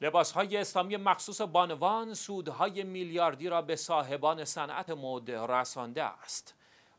لباسهای اسلامی مخصوص بانوان سودهای میلیاردی را به صاحبان صنعت مد رسانده است.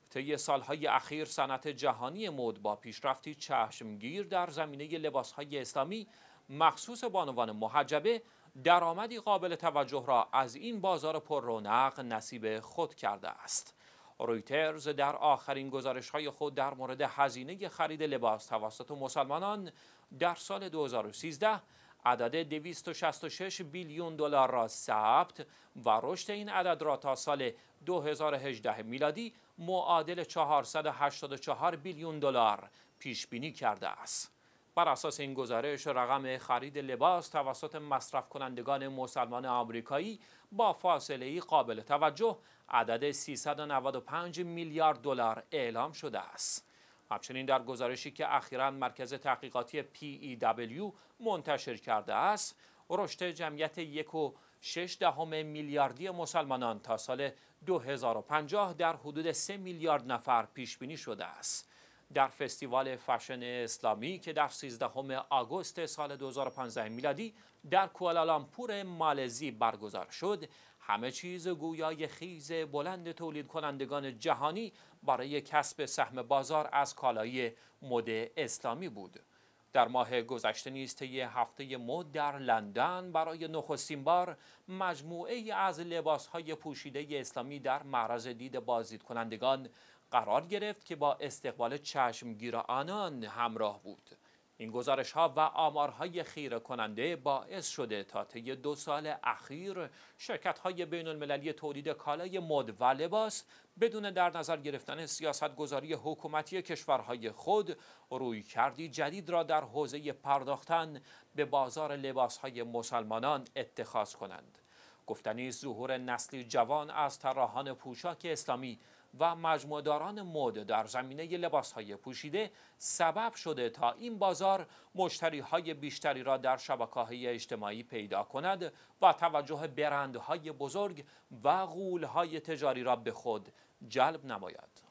طی سالهای اخیر صنعت جهانی مد با پیشرفتی چشمگیر در زمینه لباسهای اسلامی مخصوص بانوان محجبه درآمدی قابل توجه را از این بازار پر رونق نصیب خود کرده است. رویترز در آخرین گزارش های خود در مورد هزینه خرید لباس توسط مسلمانان در سال 2013 عدد 266 بیلیون دلار را ثبت و رشد این عدد را تا سال 2018 میلادی معادل 484 بیلیون دلار پیش بینی کرده است. بر اساس این گزارش رقم خرید لباس توسط مصرف کنندگان مسلمان آمریکایی با فاصله ای قابل توجه عدد 395 میلیارد دلار اعلام شده است. همچنین در گزارشی که اخیرا مرکز تحقیقاتی PEW منتشر کرده است رشد جمعیت یک و شش دهم میلیاردی مسلمانان تا سال 2050 در حدود 3 میلیارد نفر پیش بینی شده است در فستیوال فشن اسلامی که در 13 آگوست سال 2015 میلادی در کوالالامپور مالزی برگزار شد همه چیز گویای خیز بلند تولید کنندگان جهانی برای کسب سهم بازار از کالای مد اسلامی بود در ماه گذشته نیز طی هفته مد در لندن برای نخستین بار مجموعه از لباسهای پوشیده اسلامی در معرض دید بازدید کنندگان قرار گرفت که با استقبال چشمگیر آنان همراه بود این گزارش ها و آمارهای خیر کننده باعث شده تا طی دو سال اخیر شرکت های بین المللی تولید کالای مد و لباس بدون در نظر گرفتن سیاست گذاری حکومتی کشورهای خود روی کردی جدید را در حوزه پرداختن به بازار لباس های مسلمانان اتخاذ کنند. گفتنی ظهور نسلی جوان از طراحان پوشاک اسلامی و مجموعداران مد در زمینه لباسهای پوشیده سبب شده تا این بازار مشتری های بیشتری را در شبکه های اجتماعی پیدا کند و توجه برندهای بزرگ و غول های تجاری را به خود جلب نماید.